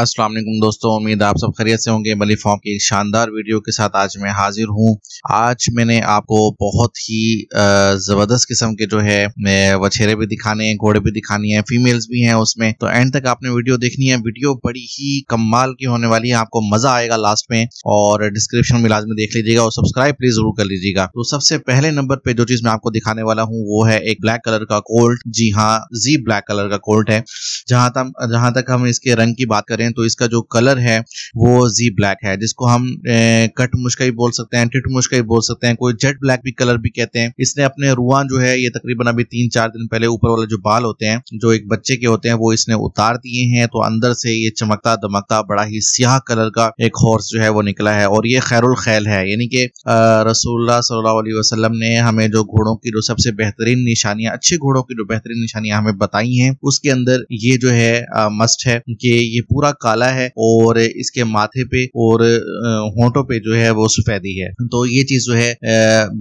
अस्सलाम वालेकुम दोस्तों उम्मीद आप सब खैरियत से होंगे बली फॉर्म की एक शानदार वीडियो के साथ आज मैं हाजिर हूँ आज मैंने आपको बहुत ही ज़बरदस्त किस्म के जो है वछेरे भी दिखाने हैं घोड़े भी दिखानी है फीमेल्स भी हैं उसमें तो एंड तक आपने वीडियो देखनी है वीडियो बड़ी ही कमाल की होने वाली है आपको मज़ा आएगा लास्ट में और डिस्क्रिप्शन में लाजमी देख लीजिएगा और सब्सक्राइब प्लीज़ ज़रूर कर लीजिएगा तो सबसे पहले नंबर पर जो चीज़ मैं आपको दिखाने वाला हूँ वो है एक ब्लैक कलर का कोल्ट जी हाँ जी ब्लैक कलर का कोल्ट है जहाँ तक जहाँ तक हम इसके रंग की बात करें हैं तो इसका जो कलर है वो जी ब्लैक है जिसको हम कट मुश्का भी बोल सकते हैं टिट मुश्का भी बोल सकते हैं कोई जेट ब्लैक भी कलर भी कहते हैं इसने अपने रुआन जो है ये तकरीबन अभी तीन चार दिन पहले ऊपर वाले जो बाल होते हैं जो एक बच्चे के होते हैं वो इसने उतार दिए हैं तो अंदर से ये चमकता दमकता बड़ा ही सियाह कलर का एक हॉर्स जो है वो निकला है और ये खैरुल खैल है यानी कि रसूलुल्लाह सल्लल्लाहु अलैहि वसल्लम ने हमें जो घोड़ों की जो सबसे बेहतरीन निशानियां अच्छे घोड़ों की जो बेहतरीन निशानियां हमें बताई हैं उसके अंदर ये जो है मस्ट है कि ये पूरा काला है और इसके माथे पे और होंठों पे जो है वो सफेदी है तो ये चीज जो है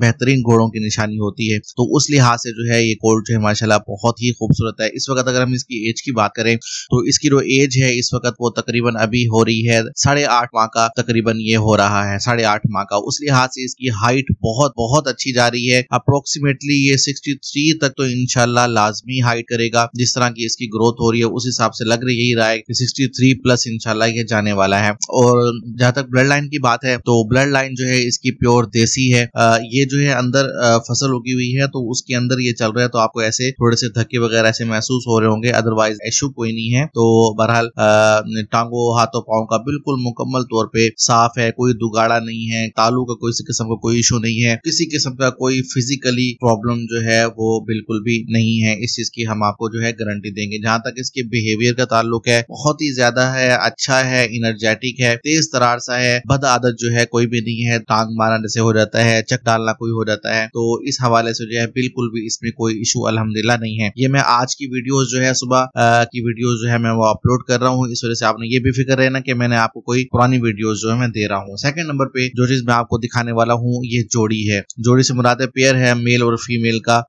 बेहतरीन घोड़ों की निशानी होती है तो उस लिहाज से जो है ये कोल्ड जो है माशाला बहुत ही खूबसूरत है इस वक्त अगर हम इसकी एज की बात करें तो इसकी जो एज है इस वक्त वो तकरीबन अभी हो रही है साढ़े आठ माह का तकरीबन ये हो रहा है साढ़े आठ माह का उस लिहाज से इसकी हाइट बहुत बहुत अच्छी जा रही है अप्रोक्सीमेटली ये सिक्सटी थ्री तक तो इनशाला लाजमी हाइट करेगा जिस तरह की इसकी ग्रोथ हो रही है उस हिसाब से लग रही यही रहा है कि सिक्सटी थ्री प्लस इंशाल्लाह ये जाने वाला है और जहां तक ब्लड लाइन की बात है तो ब्लड लाइन जो है इसकी प्योर देसी है आ, ये जो है अंदर फसल उगी हुई है तो उसके अंदर ये चल रहा है तो आपको ऐसे थोड़े से धक्के वगैरह ऐसे महसूस हो रहे होंगे अदरवाइज इशू कोई नहीं है तो बहरहाल टांगों हाथों पाओ का बिल्कुल मुकम्मल तौर पर साफ है कोई दुगाड़ा नहीं है तालू का कोई किस्म का कोई इशू नहीं है किसी किस्म का कोई फिजिकली प्रॉब्लम जो है वो बिल्कुल भी नहीं है इस चीज की हम आपको जो है गारंटी देंगे जहां तक इसके बिहेवियर का ताल्लुक है बहुत ही ज्यादा बच्चा है अच्छा है इनर्जेटिक है तेज तरार सा है बद आदत जो है कोई भी नहीं है टांग मारा जैसे हो जाता है चक डालना कोई हो जाता है तो इस हवाले से जो है बिल्कुल भी इसमें कोई इशू अलहमदिल्ला नहीं है ये मैं आज की वीडियोस जो है सुबह की वीडियो जो है मैं वो अपलोड कर रहा हूँ इस वजह से आपने ये भी फिक्र रहना कि मैंने आपको कोई पुरानी वीडियो जो है मैं दे रहा हूँ सेकंड नंबर पे जो चीज मैं आपको दिखाने वाला हूँ ये जोड़ी है जोड़ी से मुराद पेयर है मेल और फीमेल का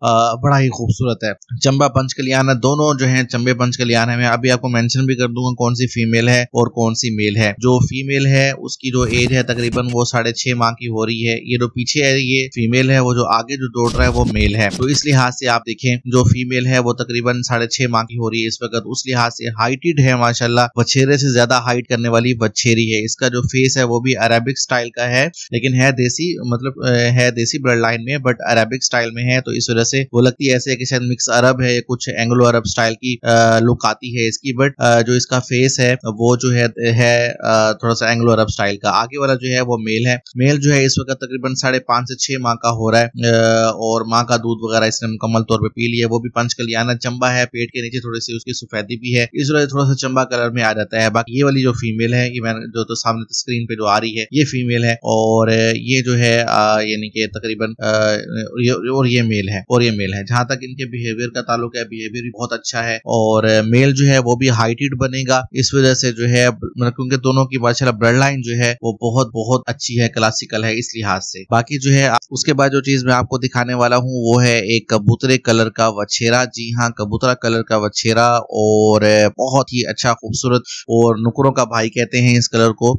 बड़ा ही खूबसूरत है चंबा पंच कल्याण दोनों जो है चंबे पंच कल्याण है मैं अभी आपको मैंशन भी कर दूंगा कौन सी फीमेल फीमेल है और कौन सी मेल है जो फीमेल है उसकी जो एज है तकरीबन वो साढ़े छह माह की हो रही है ये जो पीछे है ये फीमेल है वो जो आगे जो दौड़ रहा है वो मेल है तो इस लिहाज से आप देखें जो फीमेल है वो तकरीबन साढ़े छह माह की हो रही है इस वक्त उस लिहाज से हाइटेड है माशाला बछेरे से ज्यादा हाइट करने वाली बछेरी है इसका जो फेस है वो भी अरेबिक स्टाइल का है लेकिन है देसी मतलब है देसी ब्लड लाइन में बट अरेबिक स्टाइल में है तो इस वजह से वो लगती है ऐसे कि शायद मिक्स अरब है कुछ एंग्लो अरब स्टाइल की लुक आती है इसकी बट जो इसका फेस है तो वो जो है है थोड़ा सा एंग्लो अरब स्टाइल का आगे वाला जो है वो मेल है मेल जो है इस वक्त तकरीबन साढ़े पांच से छह माह का हो रहा है और माँ का दूध वगैरह इसने मुकम्मल तौर पर पी लिया वो भी पंच कलियाना चंबा है पेट के नीचे थोड़ी सी उसकी सफेदी भी है इस वजह थोड़ा सा चंबा कलर में आ जाता है बाकी ये वाली जो फीमेल है ये जो तो सामने स्क्रीन तो पे जो आ रही है ये फीमेल है और ये जो है यानी कि तकरीबन और ये मेल है और ये मेल है जहां तक इनके बिहेवियर का ताल्लुक है बिहेवियर भी बहुत अच्छा है और मेल जो है वो भी हाइटेड बनेगा इस वजह वजह से जो है मतलब क्योंकि दोनों की माशाला ब्लड लाइन जो है वो बहुत बहुत अच्छी है क्लासिकल है इस लिहाज से बाकी जो है उसके बाद जो चीज़ मैं आपको दिखाने वाला हूँ वो है एक कबूतरे कलर का वछेरा जी हाँ कबूतरा कलर का वछेरा और बहुत ही अच्छा खूबसूरत और नुकरों का भाई कहते हैं इस कलर को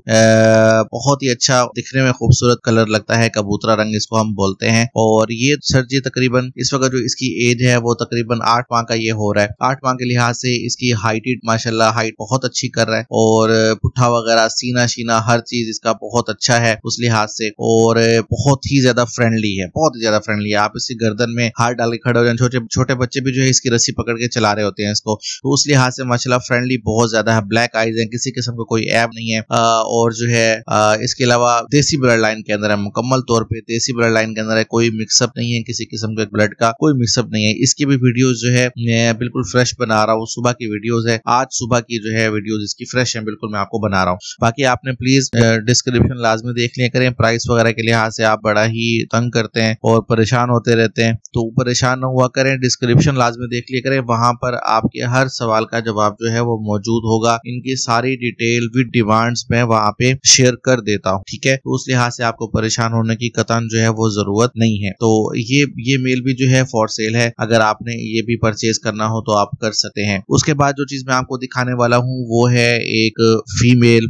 बहुत ही अच्छा दिखने में खूबसूरत कलर लगता है कबूतरा रंग इसको हम बोलते हैं और ये सर जी तकरीबन इस वक्त जो इसकी एज है वो तकरीबन आठ माह का ये हो रहा है आठ माह के लिहाज से इसकी हाइट माशाला हाइट बहुत अच्छी कर रहा है और पुट्ठा वगैरह सीना शीना हर चीज इसका बहुत अच्छा है उस लिहाज से और बहुत ही ज्यादा फ्रेंडली है बहुत ही ज्यादा फ्रेंडली है आप इसकी गर्दन में हाथ डाल के खड़े हो जाए छोटे छोटे बच्चे भी जो है इसकी रस्सी पकड़ के चला रहे होते हैं इसको तो उस लिहाज से माशाला फ्रेंडली बहुत ज्यादा है ब्लैक आईज है किसी किस्म का कोई ऐप नहीं है और जो है इसके अलावा देसी ब्लड लाइन के अंदर है मुकम्मल तौर पर देसी ब्लड लाइन के अंदर है कोई मिक्सअप नहीं है किसी किस्म के ब्लड का कोई मिक्सअप नहीं है इसकी भी वीडियोज जो है मैं बिल्कुल फ्रेश बना रहा हूँ सुबह की वीडियोज है आज सुबह की जो है वीडियोज इसकी फ्रेश है बिल्कुल मैं आपको बना रहा हूँ बाकी आपने प्लीज डिस्क्रिप्शन लाजमी देख लिया करें प्राइस वगैरह के लिहाज से आप बड़ा ही तंग करते हैं और परेशान होते रहते हैं तो परेशान न हुआ करें डिस्क्रिप्शन लाजमी देख लिया करें वहां पर आपके हर सवाल का जवाब जो है वो मौजूद होगा इनकी सारी डिटेल विद डिमांड में वहां पे शेयर कर देता हूँ ठीक है तो उस लिहाज से आपको परेशान होने की कतन जो है वो जरूरत नहीं है तो ये ये मेल भी जो है फॉर सेल है अगर आपने ये भी परचेज करना हो तो आप कर सकते हैं उसके बाद जो चीज मैं आपको दिखाने वाला हूँ वो है एक फीमेल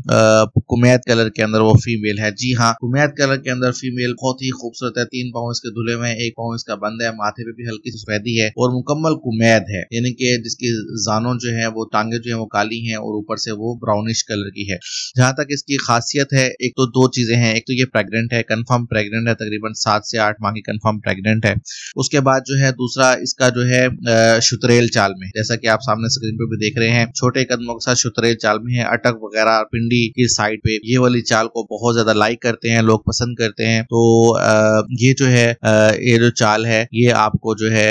कुमैत कलर के अंदर वो फीमेल है जी हाँ कुमैत कलर के अंदर फीमेल बहुत ही खूबसूरत होता है तीन पाव इसके धुले हुए एक पाव इसका बंद है माथे पे भी हल्की सफेदी है और मुकम्मल कुमैद है यानी कि जिसकी जानो जो है वो टांगे जो है वो काली है और ऊपर से वो ब्राउनिश कलर की है जहां तक इसकी खासियत है एक तो दो चीजें हैं एक तो ये प्रेगनेंट है कन्फर्म प्रेगनेंट है तकरीबन सात से आठ माह की कन्फर्म प्रेगनेंट है उसके बाद जो है दूसरा इसका जो है शुतरेल चाल में जैसा कि आप सामने स्क्रीन पे भी देख रहे हैं छोटे कदमों के साथ शुतरेल चाल में है अटक वगैरह पिंडी की साइड पे ये वाली चाल को बहुत ज्यादा लाइक करते हैं लोग पसंद करते हैं तो आ, ये जो है ये जो चाल है ये आपको जो है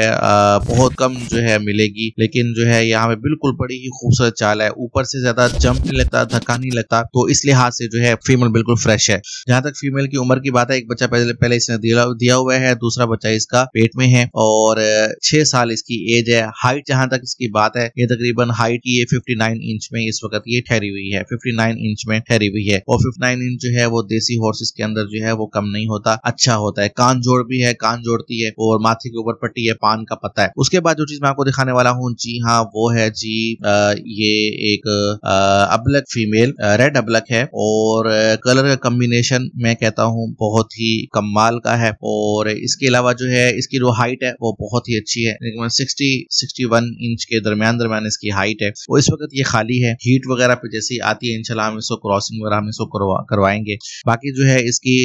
बहुत कम जो है मिलेगी लेकिन जो है यहाँ पे बिल्कुल बड़ी ही खूबसूरत चाल है ऊपर से ज्यादा जंप नहीं लगता धक्का नहीं लगता तो इस लिहाज से जो है फीमेल बिल्कुल फ्रेश है जहां तक फीमेल की उम्र की बात है एक बच्चा पहले पहले इसने दिया हुआ है दूसरा बच्चा इसका पेट में है और छह साल इसकी एज है हाइट जहां तक इसकी बात है ये तकरीबन हाइट ये फिफ्टी इंच में इस वक्त ये ठहरी हुई है फिफ्टी इंच में ठहरी हुई है और फिफ्टी इंच जो है वो देसी हॉर्सेस के अंदर जो है वो कम नहीं होता अच्छा होता होता है कान जोड़ भी है कान जोड़ती है और माथे के ऊपर पट्टी है पान का पता है उसके बाद जो चीज मैं आपको दिखाने वाला हूँ जी हाँ वो है जी आ, ये एक आ, अबलक फीमेल रेड अबलक है और कलर का कम्बिनेशन मैं कहता हूँ बहुत ही कमाल का है और इसके अलावा जो है इसकी जो हाइट है वो बहुत ही अच्छी है सिक्सटी सिक्सटी वन इंच के दरमियान दरमियान इसकी हाइट है और इस वक्त ये खाली है हीट वगैरह पे जैसे आती है इनशाला हम इसको क्रॉसिंग वगैरह हम इसको करवाएंगे बाकी जो है इसकी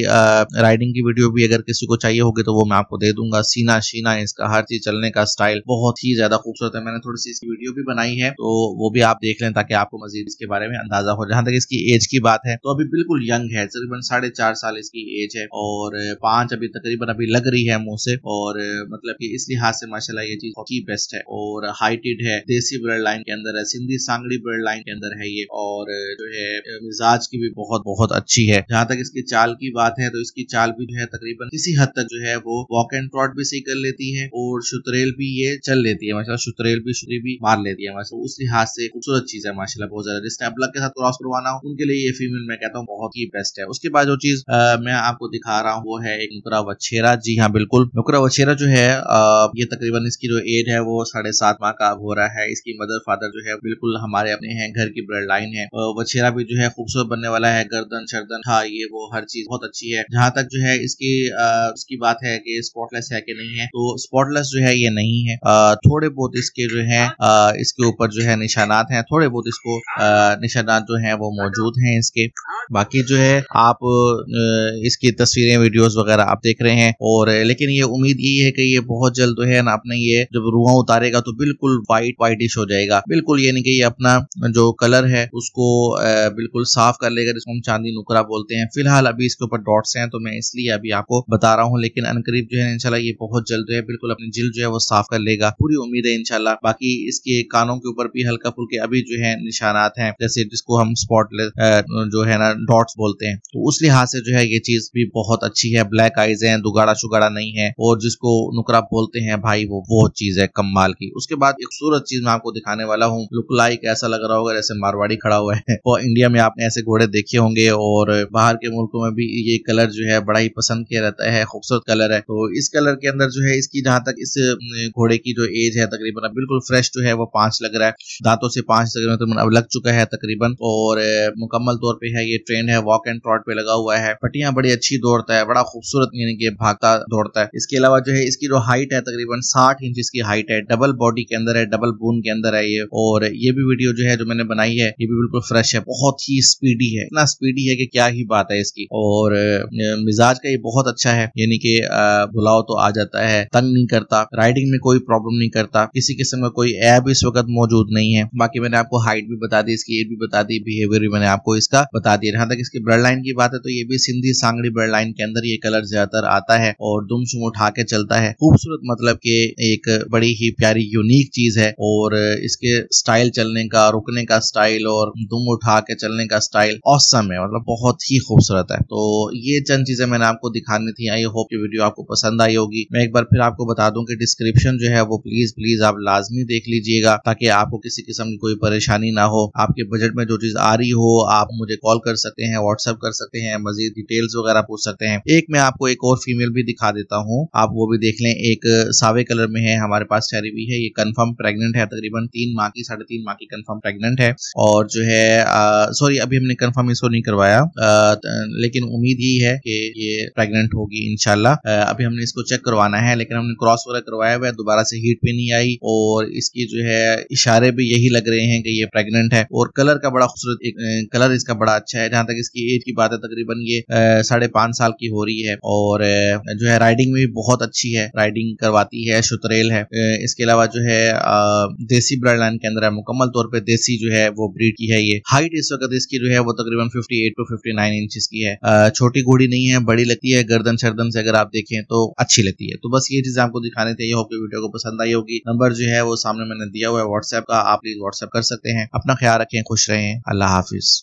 राइडिंग की वीडियो भी अगर अगर किसी को चाहिए होगी तो वो मैं आपको दे दूंगा सीना शीना इसका हर चीज चलने का स्टाइल बहुत ही ज्यादा खूबसूरत है मैंने थोड़ी सी इसकी वीडियो भी बनाई है तो वो भी आप देख लें ताकि आपको मजीद इसके बारे में अंदाजा हो जहां तक इसकी एज की बात है तो अभी बिल्कुल यंग है तकरीबन साढ़े चार साल इसकी एज है और पांच अभी तकरीबन अभी लग रही है मुंह से और मतलब की इस लिहाज से माशाला ये चीज की बेस्ट है और हाइटेड है देसी ब्लड लाइन के अंदर है सिंधी सांगड़ी ब्लड लाइन के अंदर है ये और जो है मिजाज की भी बहुत बहुत अच्छी है जहां तक इसकी चाल की बात है तो इसकी चाल भी जो है तकरीबन तकरीबन किसी हद तक जो है वो वॉक एंड ट्रॉट भी सही कर लेती है और शुतरेल भी ये चल लेती है माशाला शुतरेल भी शुरी भी मार लेती है माशा उस लिहाज से खूबसूरत चीज है माशाला बहुत ज्यादा जिसने अपलग के साथ क्रॉस करवाना हो उनके लिए ये फीमेल मैं कहता हूँ बहुत ही बेस्ट है उसके बाद जो चीज मैं आपको दिखा रहा हूँ वो है एक नुकरा वछेरा जी हाँ बिल्कुल नुकरा वछेरा जो है ये तकरीबन इसकी जो एज है वो साढ़े सात माह का अब हो रहा है इसकी मदर फादर जो है बिल्कुल हमारे अपने हैं घर की ब्लड लाइन है वछेरा भी जो है खूबसूरत बनने वाला है गर्दन शर्दन हाँ ये वो हर चीज बहुत अच्छी है जहाँ तक जो है इसकी इसकी बात है कि स्पॉटलेस है कि नहीं है तो स्पॉटलेस जो है ये नहीं है थोड़े बहुत इसके जो है इसके ऊपर जो है निशानात हैं थोड़े बहुत इसको निशानात जो है वो मौजूद हैं इसके बाकी जो है आप इसकी तस्वीरें वीडियोस वगैरह आप देख रहे हैं और लेकिन ये उम्मीद यही है कि ये बहुत जल्द जो है ना अपने ये जब रुआ उतारेगा तो बिल्कुल वाइट वाइटिश हो जाएगा बिल्कुल ये नहीं कि ये अपना जो कलर है उसको बिल्कुल साफ कर लेगा जिसको हम चांदी नुकरा बोलते हैं फिलहाल अभी इसके ऊपर डॉट्स हैं तो मैं इसलिए अभी आपको बता रहा हूँ लेकिन अनकरीब जो है इनशाला ये बहुत जल्द है बिल्कुल अपनी जिल जो है वो साफ कर लेगा पूरी उम्मीद है इनशाला बाकी इसके कानों के ऊपर भी हल्का फुल्के अभी जो है निशानात है जैसे जिसको हम स्पॉटलेस जो है ना डॉट्स बोलते हैं तो उस लिहाज से जो है ये चीज भी बहुत अच्छी है ब्लैक आईज है दुगाड़ा शुगाड़ा नहीं है और जिसको नुकरा बोलते हैं भाई वो वो चीज है कमाल की उसके बाद एक सूरत चीज मैं आपको दिखाने वाला हूँ लुकलाई कैसा लग रहा होगा जैसे मारवाड़ी खड़ा हुआ है और इंडिया में आपने ऐसे घोड़े देखे होंगे और बाहर के मुल्कों में भी ये कलर जो है बड़ा ही पसंद किया रहता है खूबसूरत कलर है तो इस कलर के अंदर जो है इसकी जहां तक इस घोड़े की जो एज है तकरीबन बिल्कुल फ्रेश जो है वो पांच लग रहा है दांतों से पांच तकरीबन तकरीबन अब लग चुका है तकरीबन और मुकम्मल तौर पर है ये ट्रेंड है वॉक एंड ट्रॉट पे लगा हुआ है पटिया बड़ी अच्छी दौड़ता है बड़ा खूबसूरत यानी कि भागता दौड़ता है इसके अलावा जो है इसकी जो हाइट है तकरीबन साठ इंच इसकी हाइट है डबल बॉडी के अंदर है डबल बोन के अंदर है ये और ये भी वीडियो जो है जो मैंने बनाई है ये भी बिल्कुल फ्रेश है बहुत ही स्पीडी है इतना स्पीडी है कि क्या ही बात है इसकी और मिजाज का ये बहुत अच्छा अच्छा है यानी कि बुलाओ तो आ जाता है तंग नहीं करता राइडिंग में कोई प्रॉब्लम नहीं करता किसी किस्म का कोई ऐप इस वक्त मौजूद नहीं है बाकी मैंने आपको हाइट भी बता दी इसकी एज भी बता दी बिहेवियर भी मैंने आपको इसका बता दिया जहां तक इसकी ब्लड लाइन की बात है तो ये भी सिंधी सांगड़ी ब्लड लाइन के अंदर ये कलर ज्यादातर आता है और दुम सुम उठा के चलता है खूबसूरत मतलब के एक बड़ी ही प्यारी यूनिक चीज है और इसके स्टाइल चलने का रुकने का स्टाइल और दुम उठा के चलने का स्टाइल औसम है मतलब बहुत ही खूबसूरत है तो ये चंद चीजें मैंने आपको दिखाने थी आई होप ये वीडियो आपको पसंद आई होगी मैं एक बार फिर आपको बता दूं कि डिस्क्रिप्शन जो है वो प्लीज प्लीज आप लाजमी देख लीजिएगा ताकि आपको किसी किस्म की कोई परेशानी ना हो आपके बजट में जो चीज आ रही हो आप मुझे कॉल कर सकते हैं व्हाट्सअप कर सकते हैं मजीद डिटेल्स वगैरह पूछ सकते हैं एक मैं आपको एक और फीमेल भी दिखा देता हूँ आप वो भी देख लें एक सावे कलर में है हमारे पास चेरी भी है ये कन्फर्म प्रेगनेंट है तकरीबन तीन माह की साढ़े तीन माह की कन्फर्म प्रेगनेंट है और जो है सॉरी अभी हमने कन्फर्म इसको नहीं करवाया लेकिन उम्मीद यही है कि ये प्रेगनेंट होगी इनशाला अभी हमने इसको चेक करवाना है लेकिन हमने क्रॉस वगैरह करवाया हुआ है दोबारा से हीट भी नहीं आई और इसकी जो है इशारे भी यही लग रहे हैं कि ये प्रेगनेंट है और कलर का बड़ा खूबसूरत कलर इसका बड़ा अच्छा है जहाँ तक इसकी एज की बात है तकरीबन ये साढ़े पांच साल की हो रही है और जो है राइडिंग में भी बहुत अच्छी है राइडिंग करवाती है शुतरेल है इसके अलावा जो है देसी ब्लड लाइन के अंदर है मुकम्मल तौर पर देसी जो है वो ब्रीड की है ये हाइट इस वक्त इसकी जो है वो तकरीबन fifty eight to fifty nine inch की है छोटी घोड़ी नहीं है बड़ी लगती है गर्द गर्दन शर्दन से अगर आप देखें तो अच्छी लगती है तो बस ये चीज आपको दिखाने थे ये होप वीडियो को पसंद आई होगी नंबर जो है वो सामने मैंने दिया हुआ है व्हाट्सएप का आप प्लीज व्हाट्सएप कर सकते हैं अपना ख्याल रखें खुश रहें अल्लाह हाफिज